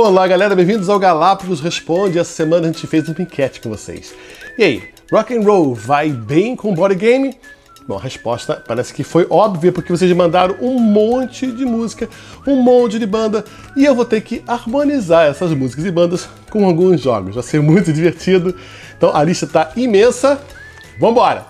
Olá, galera, bem-vindos ao Galápagos Responde. Essa semana a gente fez uma enquete com vocês. E aí, rock and roll vai bem com body game? Bom, a resposta parece que foi óbvia, porque vocês mandaram um monte de música, um monte de banda, e eu vou ter que harmonizar essas músicas e bandas com alguns jogos. Vai ser muito divertido. Então a lista está imensa. Vambora!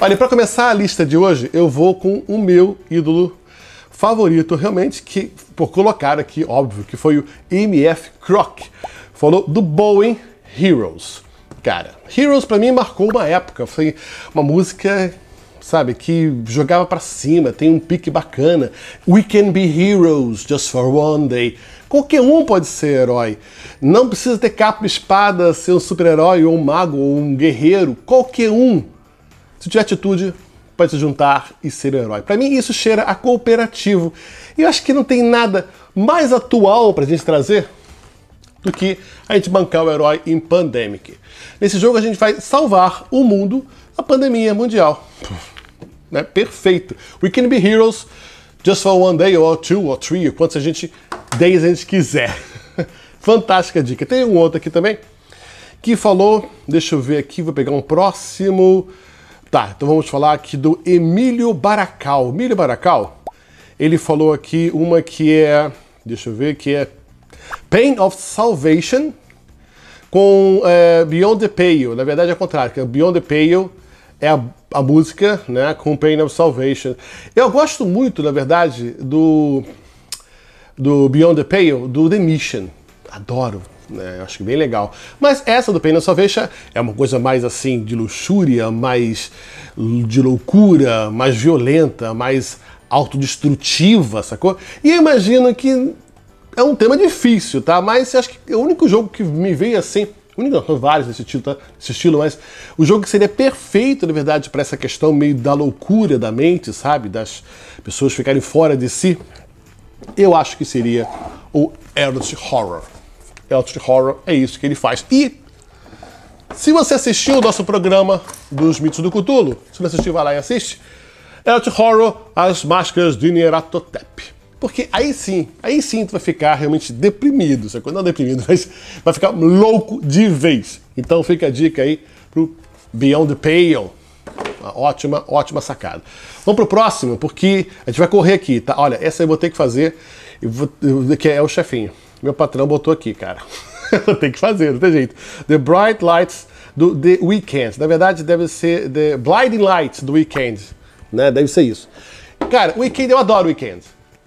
Olha, para começar a lista de hoje, eu vou com o meu ídolo favorito realmente, que por colocar aqui, óbvio, que foi o MF Croc. Falou do Boeing Heroes. Cara, Heroes para mim marcou uma época, foi uma música sabe? Que jogava para cima, tem um pique bacana. We can be heroes just for one day. Qualquer um pode ser herói. Não precisa ter capa e espada, ser um super-herói, ou um mago, ou um guerreiro. Qualquer um. Se tiver atitude, para se juntar e ser um herói. Para mim, isso cheira a cooperativo. E eu acho que não tem nada mais atual para a gente trazer do que a gente bancar o herói em Pandemic. Nesse jogo, a gente vai salvar o mundo da pandemia mundial. Né? Perfeito. We can be heroes just for one day, or two, or three, or quantos a gente, days a gente quiser. Fantástica dica. Tem um outro aqui também que falou, deixa eu ver aqui, vou pegar um próximo. Tá, então vamos falar aqui do Emílio Baracal. Emílio Baracal, ele falou aqui uma que é, deixa eu ver, que é Pain of Salvation com é, Beyond the Pale. Na verdade é o contrário, que é Beyond the Pale é a, a, música, né, com Pain of Salvation. Eu gosto muito, na verdade, do do Beyond the Pale, do The Mission. Adoro, né? Eu acho bem legal. Mas essa do Pain só veja é uma coisa mais assim de luxúria, mais de loucura, mais violenta, mais autodestrutiva, sacou? E eu imagino que é um tema difícil, tá? Mas acho que é o único jogo que me veio assim único, não, são vários desse estilo, tá? Esse estilo, mas o jogo que seria perfeito, na verdade, para essa questão meio da loucura da mente, sabe? Das pessoas ficarem fora de si, eu acho que seria o Eros Horror. Eldritch Horror, é isso que ele faz. E se você assistiu o nosso programa dos mitos do Cthulhu, se não assistiu, vai lá e assiste. Eldritch Horror, as máscaras do Ineratotep. Porque aí sim, aí sim tu vai ficar realmente deprimido. Sacou? Não deprimido, mas vai ficar louco de vez. Então fica a dica aí pro Beyond the Pale. Uma ótima, ótima sacada. Vamos pro próximo, porque a gente vai correr aqui, tá? Olha, essa eu vou ter que fazer, que é o chefinho. Meu patrão botou aqui, cara. Tem que fazer, não tem jeito. The Bright Lights do The Weeknd. Na verdade, deve ser The Blinding Lights do Weekend. Né? Deve ser isso. Cara, O Weekend eu adoro o Weekend.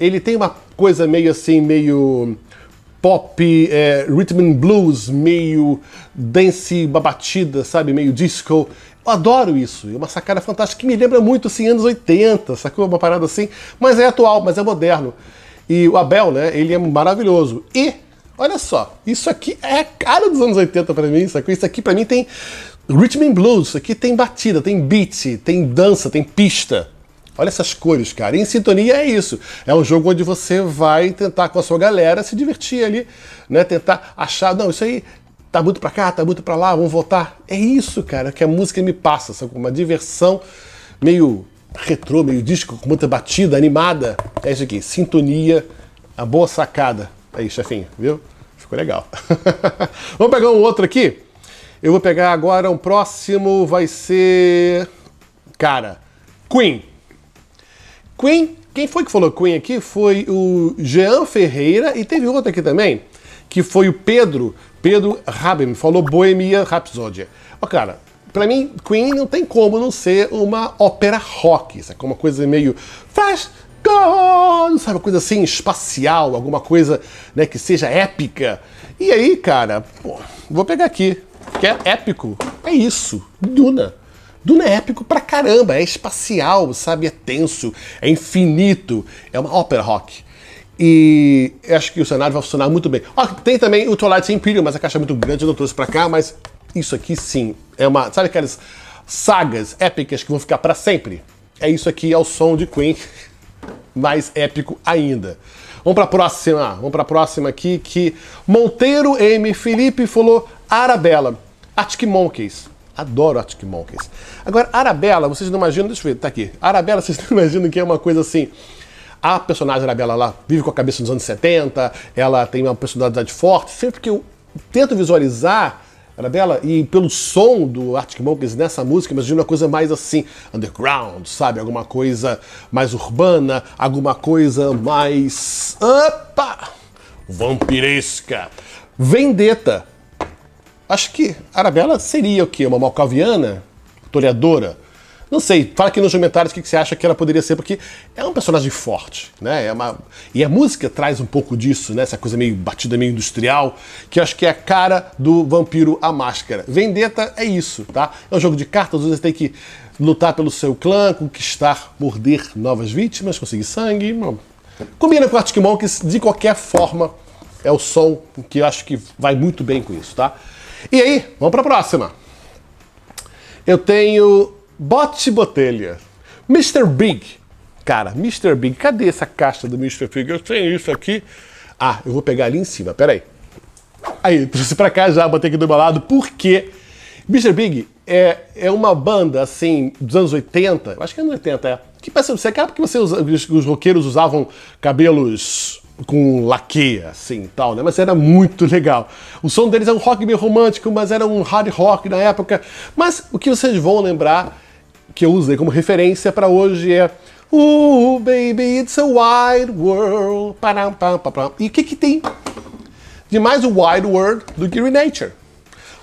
Ele tem uma coisa meio assim, meio pop, é, rhythm and blues, meio dance, uma batida, sabe? Meio disco. Eu adoro isso. É uma sacada fantástica que me lembra muito, assim, anos 80, sacou? Uma parada assim. Mas é atual, mas é moderno. E o Abel, né? Ele é maravilhoso. E, olha só, isso aqui é a cara dos anos 80 para mim, isso aqui, isso aqui para mim tem rhythm and blues, isso aqui tem batida, tem beat, tem dança, tem pista. Olha essas cores, cara. E em sintonia é isso. É um jogo onde você vai tentar com a sua galera se divertir ali, né? Tentar achar, não, isso aí tá muito para cá, tá muito para lá, vamos voltar. É isso, cara, que a música me passa, sabe? uma diversão meio retrô, meio disco, com muita batida, animada. É isso aqui, sintonia, a boa sacada. Tá aí, chefinho, viu? Ficou legal. Vamos pegar um outro aqui? Eu vou pegar agora um próximo, vai ser... Cara, Queen. Queen, quem foi que falou Queen aqui? Foi o Jean Ferreira e teve outro aqui também, que foi o Pedro, Pedro Rabem, falou Bohemia Rhapsody. Ó, cara, para mim, Queen não tem como não ser uma ópera rock, sabe? Uma coisa meio fast gone, sabe? Uma coisa assim, espacial, alguma coisa né, que seja épica. E aí, cara, pô, vou pegar aqui, que é épico. É isso, Duna. Duna é épico pra caramba, é espacial, sabe? É tenso, é infinito, é uma ópera rock. E acho que o cenário vai funcionar muito bem. Ó, tem também o Twilight Imperium, mas a caixa é muito grande, eu não trouxe pra cá, mas isso aqui sim é uma. Sabe aquelas sagas épicas que vão ficar para sempre? É isso aqui, é o som de Queen, mais épico ainda. Vamos para a próxima, vamos para a próxima aqui que Monteiro M. Felipe falou Arabella, Arctic Monkeys. Adoro Arctic Monkeys. Agora, Arabella, vocês não imaginam, deixa eu ver, tá aqui. Arabella, vocês não imaginam que é uma coisa assim. A personagem Arabella lá vive com a cabeça nos anos 70, ela tem uma personalidade forte. Sempre que eu tento visualizar Arabella e pelo som do Arctic Monkeys nessa música, imagina uma coisa mais assim, underground, sabe? Alguma coisa mais urbana, alguma coisa mais. Opa! Vampiresca! Vendetta! Acho que Arabella seria o quê? Uma malcaviana? Toreadora? Não sei, fala aqui nos comentários o que você acha que ela poderia ser, porque é um personagem forte, né? É uma... E a música traz um pouco disso, né? Essa coisa meio batida, meio industrial, que acho que é a cara do Vampiro à Máscara. Vendetta é isso, tá? É um jogo de cartas, você tem que lutar pelo seu clã, conquistar, morder novas vítimas, conseguir sangue. Combina com o Arctic Monkeys, de qualquer forma, é o som que eu acho que vai muito bem com isso, tá? E aí, vamos para a próxima. Eu tenho Bote Botelha. Mr. Big. Cara, Mr. Big, cadê essa caixa do Mr. Big? Eu tenho isso aqui. Ah, eu vou pegar ali em cima, peraí. Aí, trouxe pra cá já, botei aqui do meu lado, porque Mr. Big é, é uma banda, assim, dos anos 80, acho que é anos 80, é, que parece, você é acaba que você, os, os roqueiros usavam cabelos com laqueia, assim, e tal, né? Mas era muito legal. O som deles é um rock meio romântico, mas era um hard rock na época. Mas o que vocês vão lembrar que eu usei como referência para hoje é Ooh, baby, it's a wide world. Param, pam, pam, pam. E o que, que tem de mais o wide world do que nature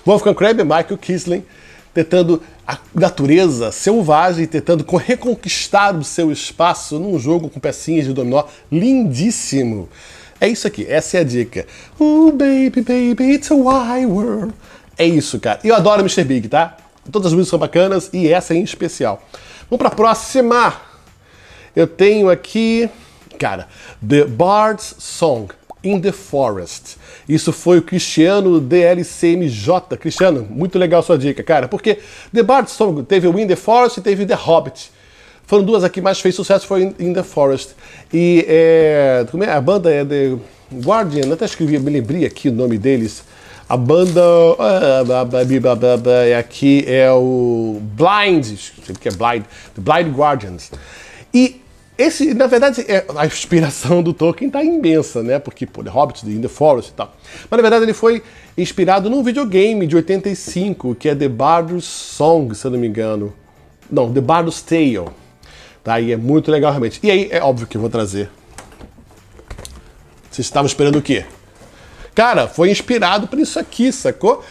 Wolfgang Krabbe e Michael Kisling tentando a natureza selvagem, tentando reconquistar o seu espaço num jogo com pecinhas de dominó lindíssimo. É isso aqui, essa é a dica. Ooh, baby, baby, it's a wide world. É isso, cara. Eu adoro Mr. Big, tá? Todas as músicas são bacanas e essa em especial. Vamos para a próxima. Eu tenho aqui, cara, The Bard's Song in the Forest. Isso foi o Cristiano DLCMJ. Cristiano, muito legal sua dica, cara, porque The Bard's Song teve o In the Forest e teve The Hobbit. Foram duas aqui mais fez sucesso foi In the Forest. E é, é, a banda é The Guardian, até escrevi, me lembrei aqui o nome deles. A banda. É, e aqui é o Blind, sempre que é Blind, The Blind Guardians. E esse, na verdade, é, a inspiração do Tolkien está imensa, né? Porque, pô, The Hobbit, The In The Forest e tal. Mas, na verdade, ele foi inspirado num videogame de 85, que é The Bard's Song, se eu não me engano. Não, The Bard's Tale. Tá? E é muito legal, realmente. E aí, é óbvio que eu vou trazer. Vocês estavam esperando o quê? Cara, foi inspirado por isso aqui, sacou?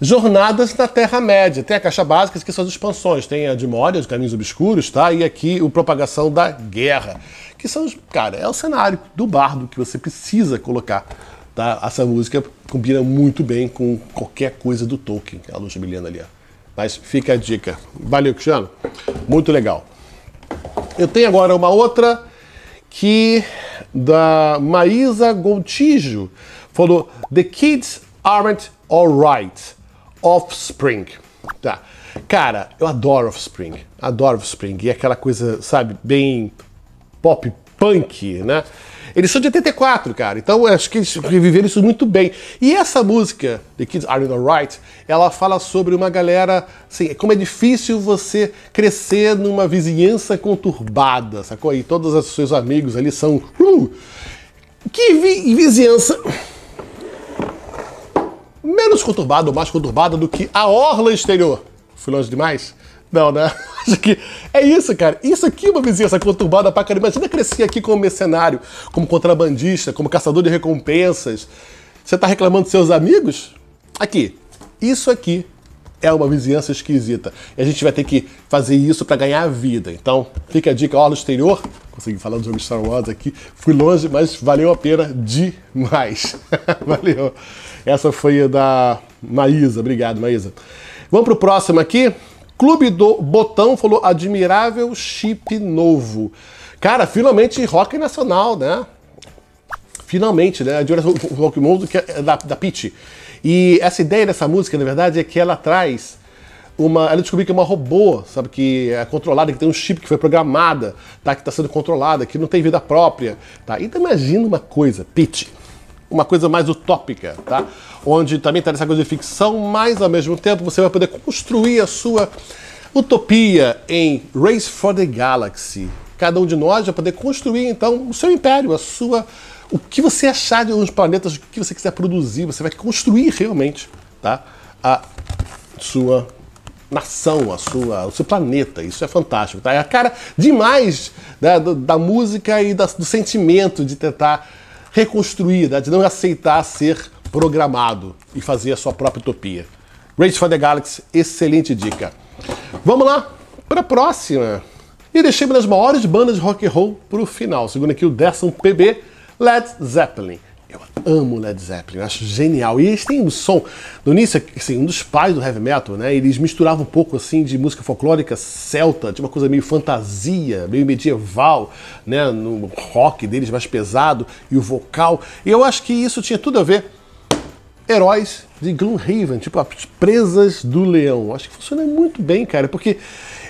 Jornadas na Terra-média. Tem a caixa básica, que são as expansões. Tem a de Moria, os Caminhos Obscuros, tá? E aqui o Propagação da Guerra. Que são, os, cara, é o cenário do bardo que você precisa colocar. Tá? Essa música combina muito bem com qualquer coisa do Tolkien, a luz brilhando ali. Ó. Mas fica a dica. Valeu, Cristiano. Muito legal. Eu tenho agora uma outra que da Maísa Gontijo falou: The kids aren't alright. Offspring. Tá. Cara, eu adoro Offspring. Adoro Offspring. E aquela coisa, sabe, bem pop punk, né? Eles são de 84, cara. Então acho que eles reviveram isso muito bem. E essa música, The Kids Are Alright, ela fala sobre uma galera, assim, como é difícil você crescer numa vizinhança conturbada, sacou? E todos os seus amigos ali são. Uh, que vi vizinhança menos conturbada ou mais conturbada do que a orla exterior. Fui longe demais? Não, né? Acho que é isso, cara. Isso aqui é uma vizinhança conturbada pra caramba. Imagina crescer aqui como mercenário, como contrabandista, como caçador de recompensas. Você tá reclamando dos seus amigos? Aqui. Isso aqui é uma vizinhança esquisita. E a gente vai ter que fazer isso para ganhar a vida. Então, fica a dica, ó, no exterior. Consegui falar do jogo Star Wars aqui. Fui longe, mas valeu a pena demais. valeu. Essa foi a da Maísa. Obrigado, Maísa. Vamos pro próximo aqui. Clube do Botão falou admirável chip novo. Cara, finalmente rock nacional, né? Finalmente, né? A Rock Mundo que é da, da Pitch. E essa ideia dessa música, na verdade, é que ela traz uma. Ela descobriu que é uma robô, sabe? Que é controlada, que tem um chip que foi programada, tá? Que está sendo controlada, que não tem vida própria, tá? Então imagina uma coisa, Pete. Uma coisa mais utópica, tá? Onde também tá essa coisa de ficção, mas ao mesmo tempo você vai poder construir a sua utopia em Race for the Galaxy. Cada um de nós vai poder construir então o seu império, a sua o que você achar de uns planetas, o que você quiser produzir, você vai construir realmente tá? a sua nação, a sua, o seu planeta. Isso é fantástico. Tá? É a cara demais né, da, música e da, do sentimento de tentar reconstruir, né, de não aceitar ser programado e fazer a sua própria utopia. Race for the Galaxy, excelente dica. Vamos lá para a próxima. E deixei uma das maiores bandas de rock and roll para o final. Segundo aqui o Derson PB, Led Zeppelin. Eu amo Led Zeppelin, eu acho genial. E eles têm um som, no início, assim, um dos pais do heavy metal, né? Eles misturavam um pouco assim de música folclórica celta, de uma coisa meio fantasia, meio medieval, né? No rock deles mais pesado e o vocal. E eu acho que isso tinha tudo a ver heróis de Gloomhaven, tipo as presas do leão. Acho que funciona muito bem, cara, porque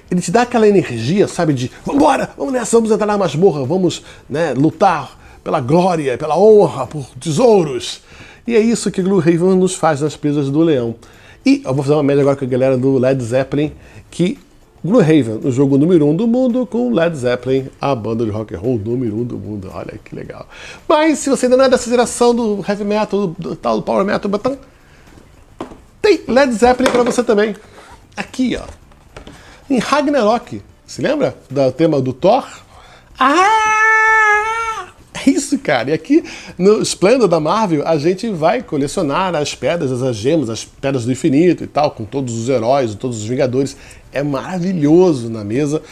ele te dá aquela energia, sabe, de vambora, vamos nessa, vamos entrar na masmorra, vamos né, lutar pela glória, pela honra, por tesouros. E é isso que Gloomhaven nos faz nas presas do leão. E eu vou fazer uma média agora com a galera do Led Zeppelin, que Gloomhaven, o jogo número 1 um do mundo, com Led Zeppelin, a banda de rock and roll número 1 um do mundo. Olha que legal. Mas se você ainda não é dessa geração do heavy metal, do tal do power metal, botão, tem Led Zeppelin para você também. Aqui, ó. Em Ragnarok. Se lembra do tema do Thor? Ah! É isso, cara. E aqui no Splendor da Marvel, a gente vai colecionar as pedras, as gemas, as pedras do infinito e tal, com todos os heróis, todos os Vingadores. É maravilhoso na mesa.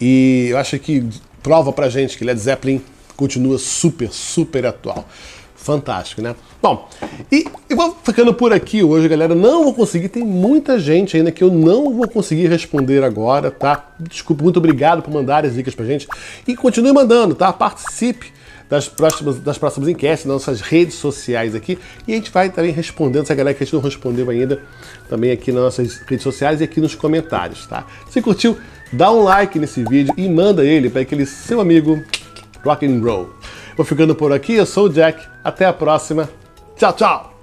E eu acho que prova pra gente que Led Zeppelin continua super, super atual. Fantástico, né? Bom, e eu vou ficando por aqui hoje, galera. Não vou conseguir, tem muita gente ainda que eu não vou conseguir responder agora, tá? Desculpa, muito obrigado por mandar as dicas pra gente. E continue mandando, tá? Participe das próximas, das próximas enquetes, nas nossas redes sociais aqui. E a gente vai também respondendo, essa galera que a gente não respondeu ainda, também aqui nas nossas redes sociais e aqui nos comentários, tá? Se curtiu, dá um like nesse vídeo e manda ele para aquele seu amigo rock and roll. Vou ficando por aqui, eu sou o Jack, até a próxima. Tchau, tchau!